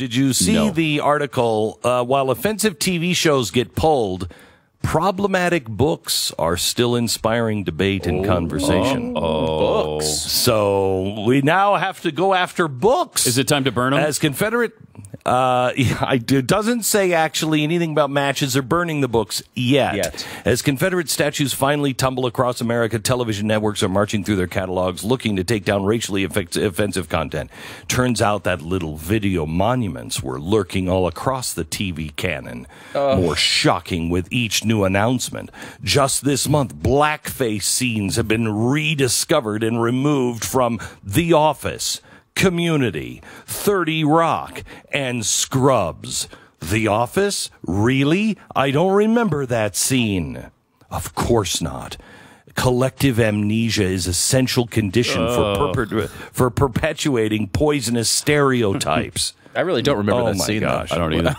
Did you see no. the article? Uh, while offensive TV shows get pulled, problematic books are still inspiring debate and oh, conversation. Oh, Books. So we now have to go after books. Is it time to burn them? As Confederate uh, it doesn't say actually anything about matches or burning the books yet. yet. As Confederate statues finally tumble across America, television networks are marching through their catalogs looking to take down racially offensive content. Turns out that little video monuments were lurking all across the TV canon. Uh. More shocking with each new announcement. Just this month, blackface scenes have been rediscovered and removed from The Office. Community, 30 Rock, and Scrubs. The Office? Really? I don't remember that scene. Of course not. Collective amnesia is essential condition oh. for uh. for perpetuating poisonous stereotypes. I really don't remember oh that scene. Gosh. Though. I don't either.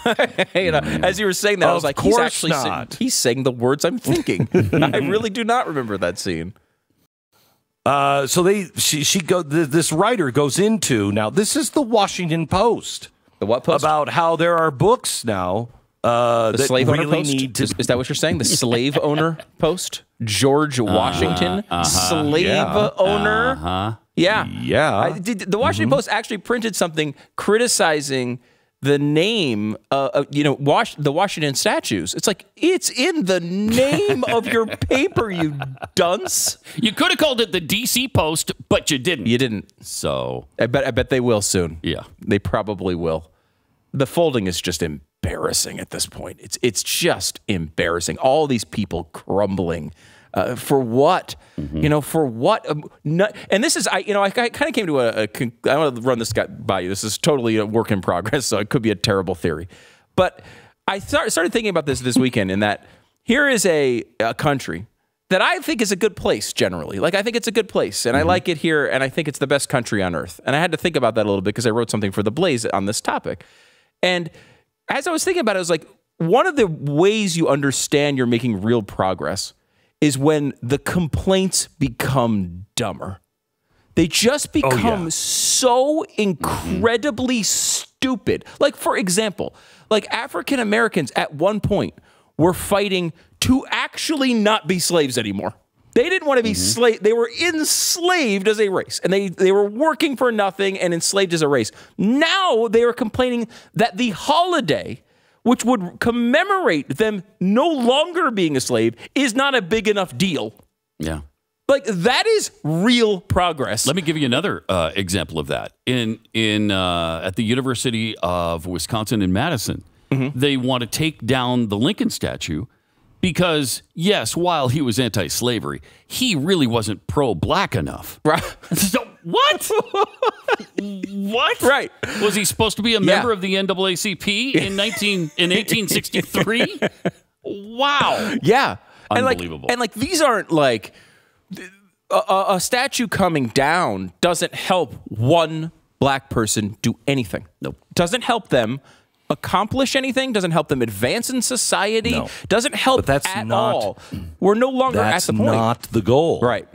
you know, mm. as you were saying that, of I was like, he's actually not. Sing, he's saying the words I'm thinking. I really do not remember that scene. Uh, so they she, she go this writer goes into now this is the Washington Post. The what post? About how there are books now uh, the slave really owner post? Is, is, that what you're saying? The slave owner post? George uh-huh. Washington, uh, uh -huh, slave yeah. owner. Uh -huh. Yeah, yeah. I, did, the Washington mm -hmm. Post actually printed something criticizing the name, of uh, uh, you know, Wash the Washington statues. It's like it's in the name of your paper, you dunce. You could have called it the DC Post, but you didn't. You didn't. So I bet I bet they will soon. Yeah, they probably will. The folding is just embarrassing at this point. It's it's just embarrassing. All these people crumbling uh, for what? Mm-hmm. You know, for what? Um, not, and this is, I you know, I, I kind of came to a, a con- I want to run this guy by you. This is totally a work in progress, so it could be a terrible theory. But I th- started thinking about this this weekend in that here is a, a country that I think is a good place generally. Like I think it's a good place and mm-hmm. I like it here and I think it's the best country on earth. And I had to think about that a little bit because I wrote something for the Blaze on this topic. And as I was thinking about it, I was like, one of the ways you understand you're making real progress is when the complaints become dumber. They just become oh, yeah. so mm-hmm. incredibly mm -hmm. stupid. Like, for example, like African Americans at one point were fighting to actually not be slaves anymore. They didn't want to be mm -hmm. slave. They were enslaved as a race, and they they were working for nothing and enslaved as a race. Now they are complaining that the holiday which would commemorate them no longer being a slave, is not a big enough deal. Yeah. Like that is real progress. Let me give you another uh, example of that. In in uh, at the University of Wisconsin in Madison, mm -hmm. they want to take down the Lincoln statue because yes, while he was anti-slavery, he really wasn't pro-black enough. Right. so what? what? Right. Was he supposed to be a member of the NAACP in 19 in 1863? wow. Yeah. Unbelievable. And like, and like these aren't like a, a statue coming down doesn't help one black person do anything. Nope. Doesn't help them accomplish anything, doesn't help them advance in society, no. doesn't help but that's at not, all. We're no longer that's at the point. not the goal. Right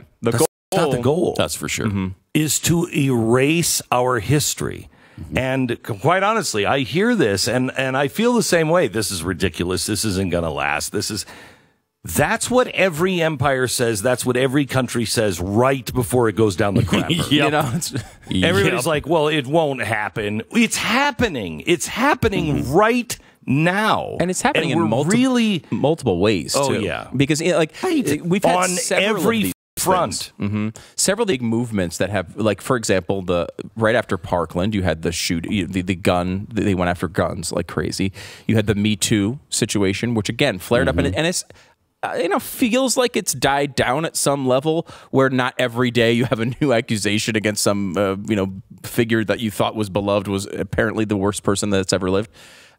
not the goal. That's for sure. Mm-hmm. Is to erase our history. Mm-hmm. And quite honestly, I hear this and, and I feel the same way. This is ridiculous. This isn't going to last. This is, that's what every empire says. That's what every country says right before it goes down the crapper. yep. You know, everybody's yep. like, well, it won't happen. It's happening. It's happening mm-hmm. right now, and it's happening and in multi- really multiple ways. Oh too. yeah, because eh, like we've had on every front. Mm-hmm. Several big movements that have, like for example, the right after Parkland, you had the shoot, the, the gun. They went after guns like crazy. You had the Me Too situation, which again flared mm-hmm. up, and, mm-hmm. and it's uh, you know feels like it's died down at some level where not every day you have a new accusation against some uh, you know figure that you thought was beloved was apparently the worst person that's ever lived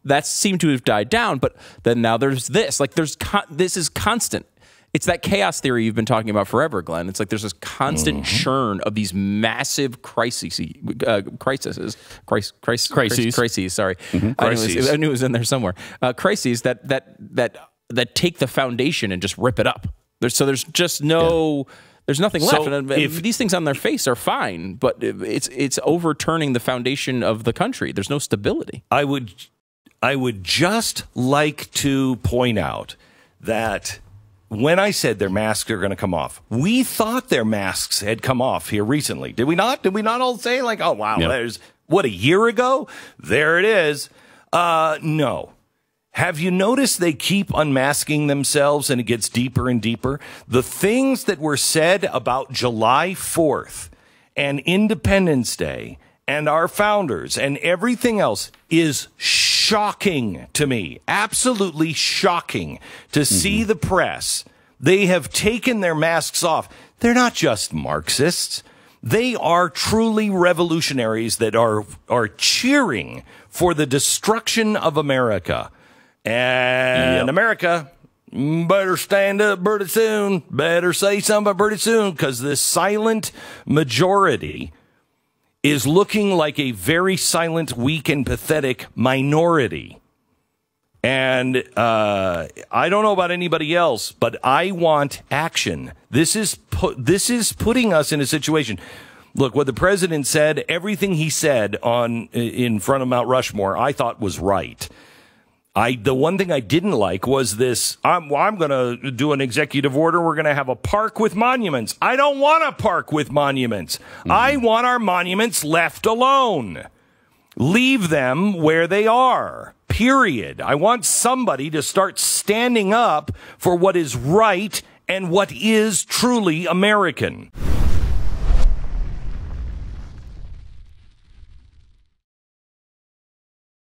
that seemed to have died down but then now there's this like there's con- this is constant it's that chaos theory you've been talking about forever, Glenn. It's like there's this constant mm -hmm. churn of these massive crises, uh, crises, crises, crises, crises, sorry, mm -hmm. crises. I, knew was, I, knew it was in there somewhere. Uh, crises that that that that take the foundation and just rip it up. There's, so there's just no. Yeah. There's nothing left. So and, if, these things on their face are fine, but it's it's overturning the foundation of the country. There's no stability. I would I would just like to point out that when I said their masks are going to come off, we thought their masks had come off here recently. Did we not? Did we not all say like, oh wow, yeah. there's what a year ago? There it is. Uh, no. Have you noticed they keep unmasking themselves and it gets deeper and deeper? The things that were said about July 4th and Independence Day and our founders and everything else is shocking to me, absolutely shocking to mm-hmm. see the press. They have taken their masks off. They're not just Marxists. They are truly revolutionaries that are, are cheering for the destruction of America. And yep. America better stand up pretty soon. Better say something pretty soon because this silent majority is looking like a very silent, weak, and pathetic minority. And uh, I don't know about anybody else, but I want action. This is this is putting us in a situation. Look, what the president said, everything he said on in front of Mount Rushmore, I thought was right. I the one thing I didn't like was this. I'm well, I'm going to do an executive order. We're going to have a park with monuments. I don't want a park with monuments. Mm-hmm. I want our monuments left alone. Leave them where they are. Period. I want somebody to start standing up for what is right and what is truly American.